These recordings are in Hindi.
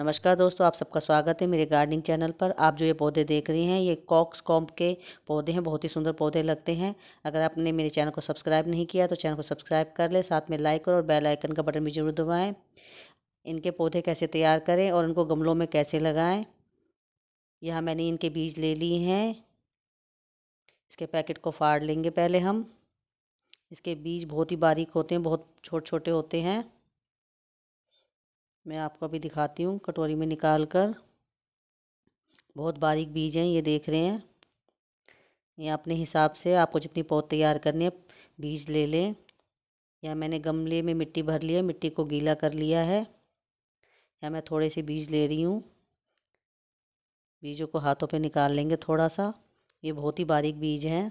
नमस्कार दोस्तों आप सबका स्वागत है मेरे गार्डनिंग चैनल पर आप जो ये पौधे देख रहे हैं ये कॉक्स कॉम्प के पौधे हैं बहुत ही सुंदर पौधे लगते हैं अगर आपने मेरे चैनल को सब्सक्राइब नहीं किया तो चैनल को सब्सक्राइब कर लें साथ में लाइक और बेल आइकन का बटन भी जरूर दबाएं इनके पौधे कैसे तैयार करें और उनको गमलों में कैसे लगाएँ यहाँ मैंने इनके बीज ले लिए हैं इसके पैकेट को फाड़ लेंगे पहले हम इसके बीज बहुत ही बारीक होते हैं बहुत छोटे छोटे होते हैं मैं आपको अभी दिखाती हूँ कटोरी में निकाल कर बहुत बारीक बीज हैं ये देख रहे हैं ये अपने हिसाब से आपको जितनी पौध तैयार करनी है बीज ले लें या मैंने गमले में मिट्टी भर लिया मिट्टी को गीला कर लिया है या मैं थोड़े से बीज ले रही हूँ बीजों को हाथों पे निकाल लेंगे थोड़ा सा ये बहुत ही बारीक बीज हैं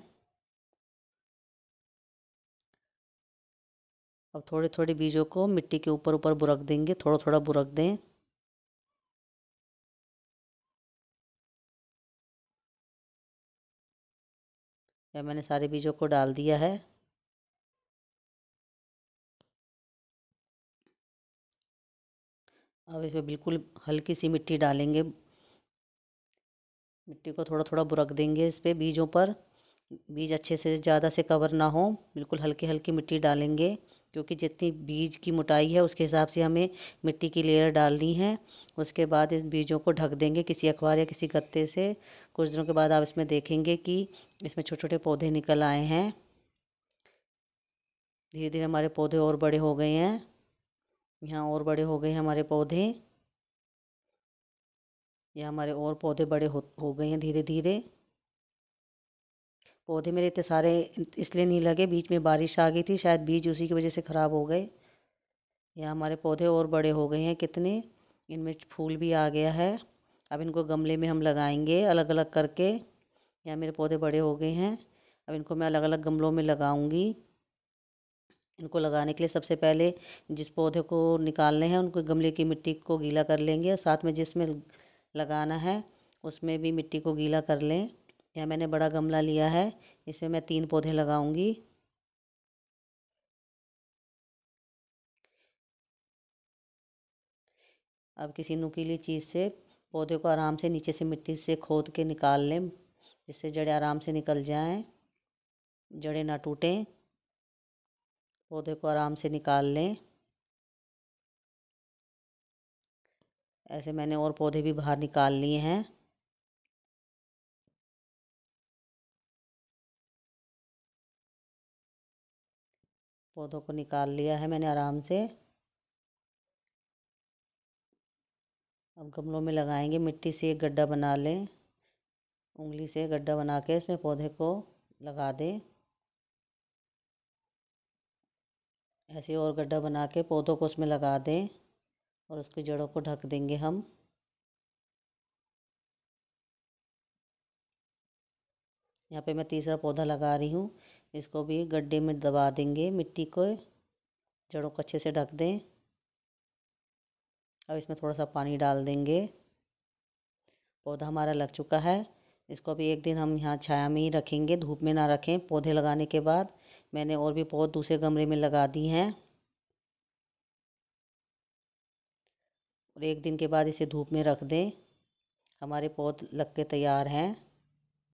अब थोड़े थोड़े बीजों को मिट्टी के ऊपर ऊपर बुरक देंगे थोड़ा थोड़ा बुरक दें या मैंने सारे बीजों को डाल दिया है अब इसमें बिल्कुल हल्की सी मिट्टी डालेंगे मिट्टी को थोड़ा थोड़ा बुरक देंगे इस पर बीजों पर बीज अच्छे से ज़्यादा से कवर ना हो बिल्कुल हल्की हल्की मिट्टी डालेंगे क्योंकि जितनी बीज की मोटाई है उसके हिसाब से हमें मिट्टी की लेयर डालनी है उसके बाद इस बीजों को ढक देंगे किसी अखबार या किसी गत्ते से कुछ दिनों के बाद आप इसमें देखेंगे कि इसमें छोटे छोटे पौधे निकल आए हैं धीरे धीरे हमारे पौधे और बड़े हो गए हैं यहाँ और बड़े हो गए हैं हमारे पौधे यहाँ हमारे और पौधे बड़े हो हो गए हैं धीरे धीरे पौधे मेरे इतने सारे इसलिए नहीं लगे बीच में बारिश आ गई थी शायद बीज उसी की वजह से ख़राब हो गए या हमारे पौधे और बड़े हो गए हैं कितने इनमें फूल भी आ गया है अब इनको गमले में हम लगाएंगे अलग अलग करके या मेरे पौधे बड़े हो गए हैं अब इनको मैं अलग अलग गमलों में लगाऊंगी इनको लगाने के लिए सबसे पहले जिस पौधे को निकालने हैं उनको गमले की मिट्टी को गीला कर लेंगे और साथ में जिसमें लगाना है उसमें भी मिट्टी को गीला कर लें यह मैंने बड़ा गमला लिया है इसमें मैं तीन पौधे लगाऊंगी अब किसी नुकीली चीज़ से पौधे को आराम से नीचे से मिट्टी से खोद के निकाल लें जिससे जड़ें आराम से निकल जाएं जड़ें ना टूटें पौधे को आराम से निकाल लें ऐसे मैंने और पौधे भी बाहर निकाल लिए हैं पौधों को निकाल लिया है मैंने आराम से अब गमलों में लगाएंगे मिट्टी से एक गड्ढा बना लें उंगली से गड्ढा बना के इसमें पौधे को लगा दें ऐसे और गड्ढा बना के पौधों को उसमें लगा दें और उसकी जड़ों को ढक देंगे हम यहाँ पे मैं तीसरा पौधा लगा रही हूँ इसको भी गड्ढे में दबा देंगे मिट्टी को जड़ों को अच्छे से ढक दें अब इसमें थोड़ा सा पानी डाल देंगे पौधा हमारा लग चुका है इसको भी एक दिन हम यहाँ छाया में ही रखेंगे धूप में ना रखें पौधे लगाने के बाद मैंने और भी पौध दूसरे गमले में लगा दी हैं और एक दिन के बाद इसे धूप में रख दें हमारे पौध लग के तैयार हैं